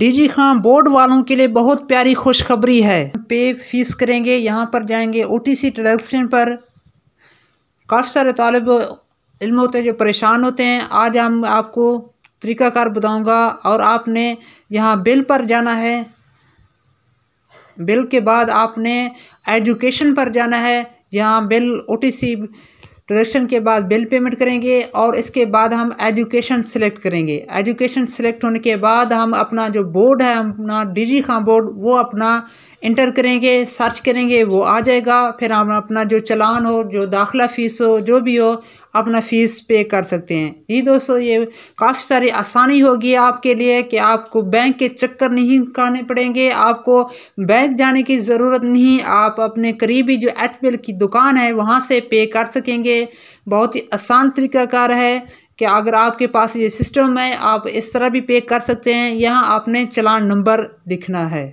DG Khan board वालों के लिए बहुत प्यारी खुशखबरी है पे फीस करेंगे यहाँ पर जाएंगे ओ टी सी ट्रडक्शन पर काफ़ी सारे तालब इल्म होते हैं जो परेशान होते हैं आज हम आपको तरीकाकार बताऊंगा और आपने यहाँ बिल पर जाना है बिल के बाद आपने एजुकेशन पर जाना है यहाँ bill O T C transaction के बाद बिल पेमेंट करेंगे और इसके बाद हम एजुकेशन सेलेक्ट करेंगे एजुकेशन सेलेक्ट होने के बाद हम अपना जो बोर्ड है अपना डीजी खां बोर्ड वो अपना इंटर करेंगे सर्च करेंगे वो आ जाएगा फिर हम अपना जो चलान हो जो दाखिला फ़ीस हो जो भी हो अपना फ़ीस पे कर सकते हैं जी दोस्तों ये काफ़ी सारी आसानी होगी आपके लिए कि आपको बैंक के चक्कर नहीं खाने पड़ेंगे आपको बैंक जाने की ज़रूरत नहीं आप अपने करीबी जो एच की दुकान है वहाँ से पे कर सकेंगे बहुत ही आसान तरीक़ाकार है कि अगर आपके पास ये सिस्टम है आप इस तरह भी पे कर सकते हैं यहाँ आपने चलान नंबर लिखना है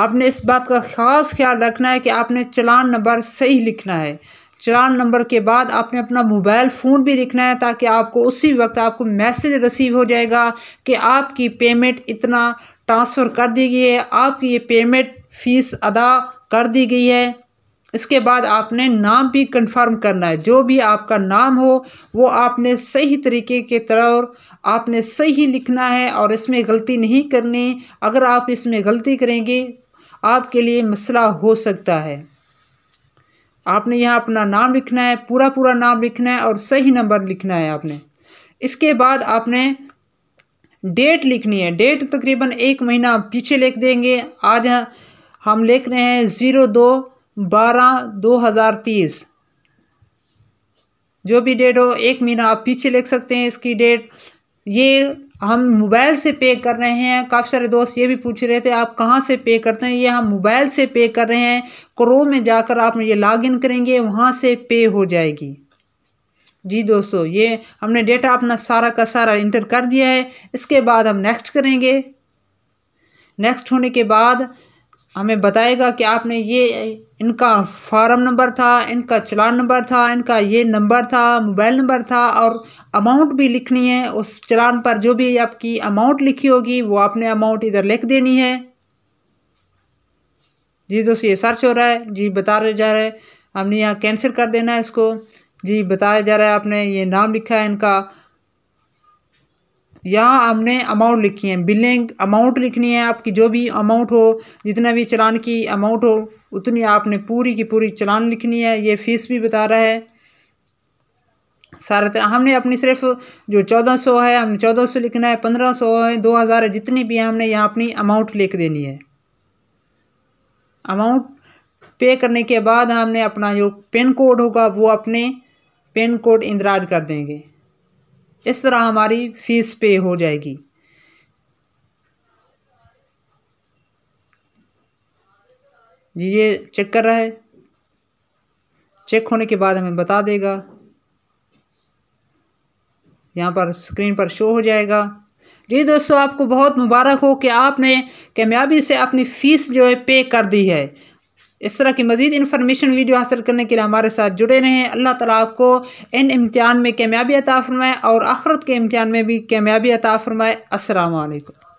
आपने इस बात का ख़ास ख्याल रखना है कि आपने चलान नंबर सही लिखना है चलान नंबर के बाद आपने अपना मोबाइल फ़ोन भी लिखना है ताकि आपको उसी वक्त आपको मैसेज रिसीव हो जाएगा कि आपकी पेमेंट इतना ट्रांसफ़र कर दी गई है आपकी ये पेमेंट फ़ीस अदा कर दी गई है इसके बाद आपने नाम भी कंफर्म करना है जो भी आपका नाम हो वो आपने सही तरीके के तौर आपने सही लिखना है और इसमें गलती नहीं करनी अगर आप इसमें गलती करेंगे आपके लिए मसला हो सकता है आपने यहाँ अपना नाम लिखना है पूरा पूरा नाम लिखना है और सही नंबर लिखना है आपने इसके बाद आपने डेट लिखनी है डेट तकरीबन एक महीना पीछे लिख देंगे आज हम लिख रहे हैं ज़ीरो दो बारह दो हज़ार तीस जो भी डेट हो एक महीना आप पीछे लिख सकते हैं इसकी डेट ये हम मोबाइल से पे कर रहे हैं काफ़ी सारे दोस्त ये भी पूछ रहे थे आप कहाँ से पे करते हैं ये हम मोबाइल से पे कर रहे हैं क्रोम में जाकर आप ये लॉगिन करेंगे वहाँ से पे हो जाएगी जी दोस्तों ये हमने डेटा अपना सारा का सारा इंटर कर दिया है इसके बाद हम नेक्स्ट करेंगे नेक्स्ट होने के बाद हमें बताएगा कि आपने ये इनका फॉर्म नंबर था इनका चलान नंबर था इनका ये नंबर था मोबाइल नंबर था और अमाउंट भी लिखनी है उस चलान पर जो भी आपकी अमाउंट लिखी होगी वो आपने अमाउंट इधर लिख देनी है जी दोस्तों ये सर्च हो रहा है जी बता रहे जा रहे हमने यहाँ कैंसिल कर देना है इसको जी बताया जा रहा है आपने ये नाम लिखा है इनका यहाँ हमने अमाउंट लिखी है बिलिंग अमाउंट लिखनी है आपकी जो भी अमाउंट हो जितना भी चलान की अमाउंट हो उतनी आपने पूरी की पूरी चलान लिखनी है ये फीस भी बता रहा है सारा तरह हमने अपनी सिर्फ जो चौदह सौ है हमने चौदह सौ लिखना है पंद्रह सौ है दो हज़ार है जितनी भी है हमने यहाँ अपनी अमाउंट लिख देनी है अमाउंट पे करने के बाद हमने अपना जो पेन कोड होगा वो अपने पेन कोड इंदराज कर देंगे इस तरह हमारी फ़ीस पे हो जाएगी जी ये चेक कर रहा है चेक होने के बाद हमें बता देगा यहाँ पर स्क्रीन पर शो हो जाएगा जी दोस्तों आपको बहुत मुबारक हो कि आपने कामयाबी से अपनी फ़ीस जो है पे कर दी है इस तरह की मज़ीद इन्फॉर्मेशन वीडियो हासिल करने के लिए हमारे साथ जुड़े रहें अल्लाह ताला आपको इन इम्तहान में कामयाबी अता फ़रमाए और आखरत के इम्तहान में भी कामयाबी अता फ़रमाए असल